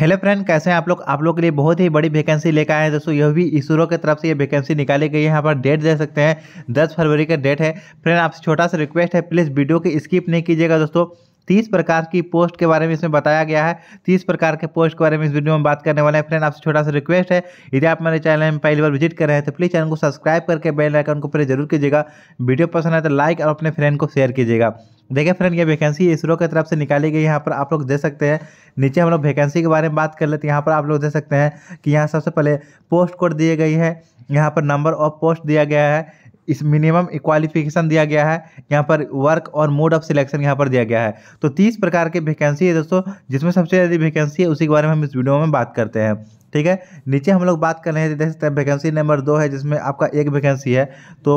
hello friend कैसे हैं आप लोग आप लोग के लिए बहुत ही बड़ी वैकेंसी लेकर आए हैं दोस्तों यह भी इसरो की तरफ से ये वैकेंसी निकाली गई है यहाँ पर डेट दे सकते हैं 10 फरवरी का डेट है फ्रेंड आपसे छोटा सा रिक्वेस्ट है प्लीज़ वीडियो की स्किप नहीं कीजिएगा दोस्तों तीस प्रकार की पोस्ट के बारे में इसमें बताया गया है तीस प्रकार के पोस्ट के बारे में इस वीडियो में बात करने वाले हैं फ्रेंड आपसे छोटा सा रिक्वेस्ट है यदि आप मेरे चैनल में पहली बार विजिट कर रहे हैं तो प्लीज़ चैनल को सब्सक्राइब करके बेल आइकन को प्रेस जरूर कीजिएगा वीडियो पसंद आए तो लाइक और अपने फ्रेंड को शेयर कीजिएगा देखिए फ्रेंड ये वैकेंसी इसरो की तरफ से निकाली गई यहाँ पर आप लोग दे सकते हैं नीचे हम लोग वैकेंसी के बारे में बात कर लेते हैं यहाँ पर आप लोग दे सकते हैं कि यहाँ सबसे पहले पोस्ट कोड दिए गई है यहाँ पर नंबर ऑफ पोस्ट दिया गया है इस मिनिमम क्वालिफिकेशन दिया गया है यहाँ पर वर्क और मोड ऑफ सिलेक्शन यहाँ पर दिया गया है तो तीस प्रकार के वैकेंसी है दोस्तों जिसमें सबसे ज़्यादा वैकेंसी है उसी के बारे में हम इस वीडियो में बात करते हैं ठीक है नीचे हम लोग बात कर रहे हैं देख सकते हैं वैकेंसी नंबर दो है जिसमें आपका एक वैकेंसी है तो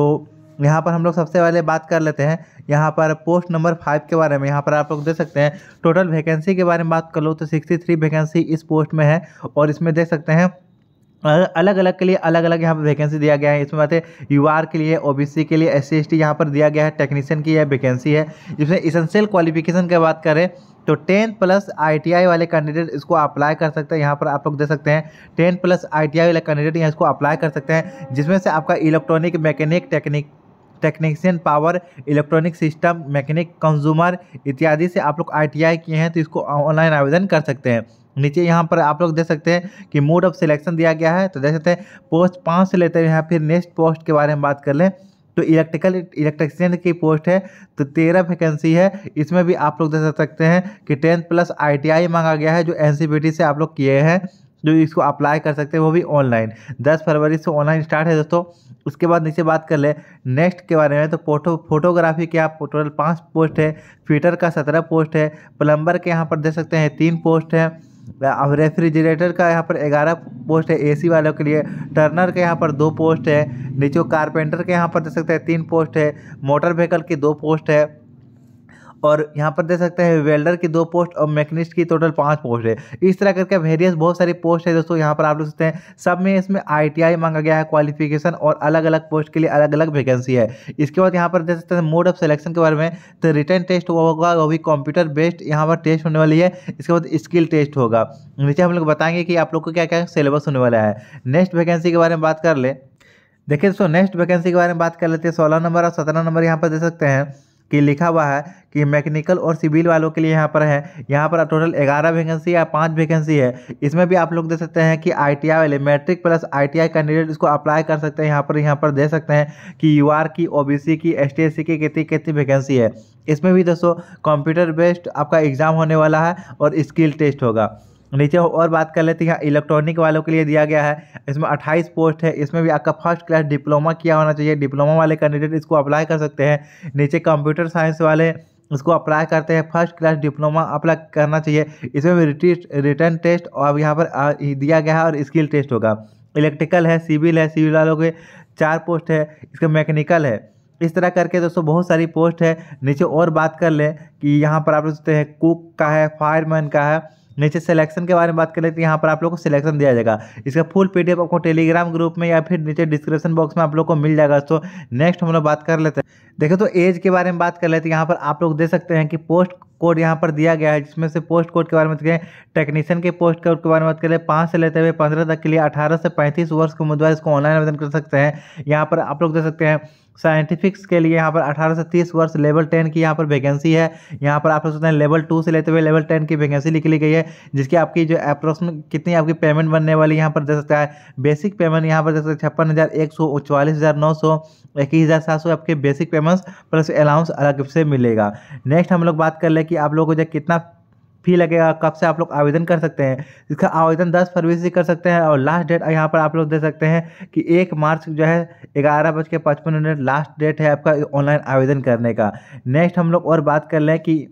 यहाँ पर हम लोग सबसे पहले बात कर लेते हैं यहाँ पर पोस्ट नंबर फाइव के बारे में यहाँ पर आप लोग देख सकते हैं टोटल वैकेंसी के बारे में बात कर लो तो सिक्सटी थ्री वैकेंसी इस पोस्ट में है और इसमें देख सकते हैं अलग अलग के लिए अलग अलग यहाँ पर वैकेंसी दिया गया है इसमें बात है यू के लिए ओ के लिए एस सी यहाँ पर दिया गया है टेक्नीशियन की यह वैकेंसी है जिसमें इसेंशियल क्वालिफिकेशन की बात करें तो टेन प्लस आईटीआई वाले कैंडिडेट इसको अप्लाई कर सकते हैं यहाँ पर आप लोग दे सकते हैं टेन प्लस आईटीआई वाले कैंडिडेट यहाँ इसको अप्लाई कर सकते हैं जिसमें से आपका electronic mechanic technic technician power electronic system mechanic consumer इत्यादि से आप लोग आईटीआई किए हैं तो इसको ऑनलाइन आवेदन कर सकते हैं नीचे यहाँ पर आप लोग देख सकते हैं कि मोड ऑफ सिलेक्शन दिया गया है तो देख सकते हैं पोस्ट पाँच से लेते हैं यहाँ फिर नेक्स्ट पोस्ट के बारे में बात कर लें तो इलेक्ट्रिकल इलेक्ट्रिशियन की पोस्ट है तो तेरह वैकेंसी है इसमें भी आप लोग देख सकते हैं कि टेंथ प्लस आई मांगा गया है जो एन से आप लोग किए हैं जो इसको अप्लाई कर सकते हैं वो भी ऑनलाइन दस फरवरी से ऑनलाइन स्टार्ट है दोस्तों उसके बाद नीचे बात कर ले नेक्स्ट के बारे में तो फोटो फोटोग्राफी के आप टोटल पाँच पोस्ट है फीटर का सत्रह पोस्ट है प्लम्बर के यहाँ पर दे सकते हैं तीन पोस्ट है अब रेफ्रिजरेटर का यहाँ पर ग्यारह पोस्ट है एसी वालों के लिए टर्नर के यहाँ पर दो पोस्ट है नीचे कारपेंटर के यहाँ पर देख सकते हैं तीन पोस्ट है मोटर व्हीकल की दो पोस्ट है और यहाँ पर देख सकते हैं वेल्डर की दो पोस्ट और मैकेनिस्ट की टोटल पाँच पोस्ट है इस तरह करके वेरियस बहुत सारी पोस्ट है दोस्तों यहाँ पर आप लोग सकते हैं सब में इसमें आई मांगा गया है क्वालिफिकेशन और अलग अलग पोस्ट के लिए अलग अलग वैकेंसी है इसके बाद यहाँ पर देख सकते हैं मोड ऑफ सेलेक्शन के बारे में तो रिटर्न टेस्ट होगा वो भी कंप्यूटर बेस्ड यहाँ पर टेस्ट होने वाली है इसके बाद स्किल टेस्ट होगा नीचे हम लोग बताएंगे कि आप लोग को क्या क्या सिलेबस होने वाला है नेक्स्ट वैकेंसी के बारे में बात कर ले देखिए दोस्तों नेक्स्ट वैकेंसी के बारे में बात कर लेते हैं सोलह नंबर और सत्रह नंबर यहाँ पर दे सकते हैं कि लिखा हुआ है कि मैकेनिकल और सिविल वालों के लिए यहाँ पर है यहाँ पर टोटल ग्यारह वैकेंसी या पाँच वैकेंसी है इसमें भी आप लोग दे सकते हैं कि आई टी वाले matric plus I T candidate इसको अप्लाई कर सकते हैं यहाँ पर यहाँ पर दे सकते हैं कि यू की ओ की एस टी की कितनी कितनी वैकेंसी है इसमें भी दोस्तों कंप्यूटर बेस्ड आपका एग्ज़ाम होने वाला है और स्किल टेस्ट होगा नीचे और बात कर लेते हैं यहाँ इलेक्ट्रॉनिक वालों के लिए दिया गया है इसमें 28 पोस्ट है इसमें भी आपका फर्स्ट क्लास डिप्लोमा किया होना चाहिए डिप्लोमा वाले कैंडिडेट इसको अप्लाई कर सकते हैं नीचे कंप्यूटर साइंस वाले इसको अप्लाई करते हैं फर्स्ट क्लास डिप्लोमा अप्लाई करना चाहिए इसमें भी रिटर्न टेस्ट और यहाँ पर दिया गया है और स्किल टेस्ट होगा इलेक्ट्रिकल है सिविल है सिविल वालों के चार पोस्ट है इसका मैकेनिकल है इस तरह करके दोस्तों बहुत सारी पोस्ट है नीचे और बात कर लें कि यहाँ पर आप देख हैं कुक का है फायरमैन का है नीचे सिलेक्शन के बारे में बात लेते हैं यहाँ पर आप लोग को सिलेक्शन दिया जाएगा इसका फुल पी आपको टेलीग्राम ग्रुप में या फिर नीचे डिस्क्रिप्शन बॉक्स में आप लोग को मिल जाएगा तो नेक्स्ट हम लोग बात कर लेते हैं देखो तो एज के बारे में बात कर लेते हैं यहाँ पर आप लोग दे सकते हैं कि पोस्ट कोड यहाँ पर दिया गया है जिसमें से पोस्ट कोड के बारे में करें टेक्नीशियन के पोस्ट कोड के बारे में बात करें पाँच से लेते हुए पंद्रह तक के लिए अठारह से पैंतीस वर्ष के उम्मीदवार इसको ऑनलाइन आवेदन कर सकते हैं यहाँ पर आप लोग दे सकते हैं साइंटिफिक्स के लिए यहाँ पर 18 से 30 वर्ष लेवल 10 की यहाँ पर वैकेंसी है यहाँ पर आप लोग सकते हैं लेवल टू से लेते हुए लेवल 10 की वैकेंसी निकली गई है जिसकी आपकी जो अप्रोक्स कितनी आपकी पेमेंट बनने वाली यहाँ पर दे सकता है बेसिक पेमेंट यहाँ पर दे सकते हैं छप्पन हज़ार एक सौ चौवालीस हज़ार नौ सौ इक्कीस हज़ार सात सौ आपके बेसिक पेमेंट्स प्लस अलाउंस अलग से मिलेगा नेक्स्ट हम लोग बात कर ले कि आप लोगों को जो कितना फी लगेगा कब से आप लोग आवेदन कर सकते हैं इसका आवेदन दस फरवरी से कर सकते हैं और लास्ट डेट यहाँ पर आप लोग दे सकते हैं कि एक मार्च जो है ग्यारह बज के पचपन मिनट लास्ट डेट है आपका ऑनलाइन आवेदन करने का नेक्स्ट हम लोग और बात कर लें कि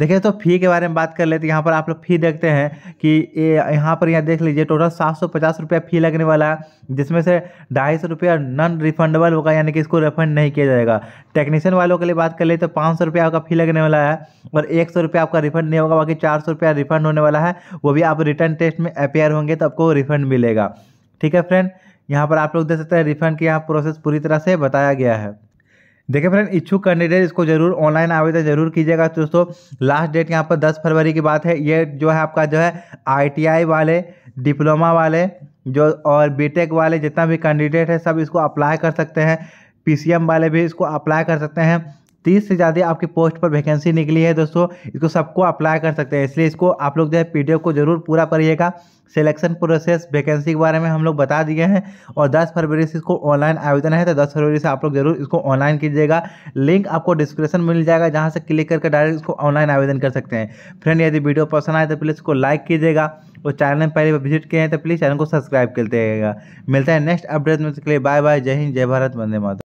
देखिए तो फ़ी के बारे में बात कर लेते हैं यहाँ पर आप लोग फ़ी देखते हैं कि ये यहाँ पर यहाँ देख लीजिए टोटल सात सौ पचास रुपया फ़ी लगने वाला है जिसमें से ढाई सौ रुपया नॉन रिफंडेबल होगा यानी कि इसको रिफंड नहीं किया जाएगा टेक्नीशियन वालों के लिए बात कर ले तो पाँच सौ रुपया आपका फ़ी लगने वाला है और एक सौ रुपया आपका रिफंड नहीं होगा बाकी चार सौ रुपया रिफंड होने वाला है वो भी आप रिटर्न टेस्ट में अपेयर होंगे तो आपको रिफंड मिलेगा ठीक है फ्रेंड यहाँ पर आप लोग देख सकते हैं रिफंड की यहाँ प्रोसेस पूरी तरह से बताया गया है देखिए फ्रेंड इच्छुक कैंडिडेट इसको जरूर ऑनलाइन आवेदन जरूर कीजिएगा तो दोस्तों लास्ट डेट यहाँ पर दस फरवरी की बात है ये जो है आपका जो है आई वाले डिप्लोमा वाले जो और बीटेक वाले जितना भी कैंडिडेट है सब इसको अप्लाई कर सकते हैं पीसीएम वाले भी इसको अप्लाई कर सकते हैं तीस से ज़्यादा आपके पोस्ट पर वैकेंसी निकली है दोस्तों इसको सबको अप्लाई कर सकते हैं इसलिए इसको आप लोग जो है पी को जरूर पूरा करिएगा सिलेक्शन प्रोसेस वैकेंसी के बारे में हम लोग बता दिए हैं और 10 फरवरी से इसको ऑनलाइन आवेदन है तो 10 फरवरी से आप लोग जरूर इसको ऑनलाइन कीजिएगा लिंक आपको डिस्क्रिप्शन मिल जाएगा जहां से क्लिक करके डायरेक्ट इसको ऑनलाइन आवेदन कर सकते हैं फ्रेंड यदि वीडियो पसंद आए तो प्लीज़ इसको लाइक कीजिएगा और चैनल में पहले विजिट किए हैं तो प्लीज़ चैनल को सब्सक्राइब कर दिएगा मिलता है नेक्स्ट अपडेट में के लिए बाय बाय जय हिंद जय भारत वंदे माता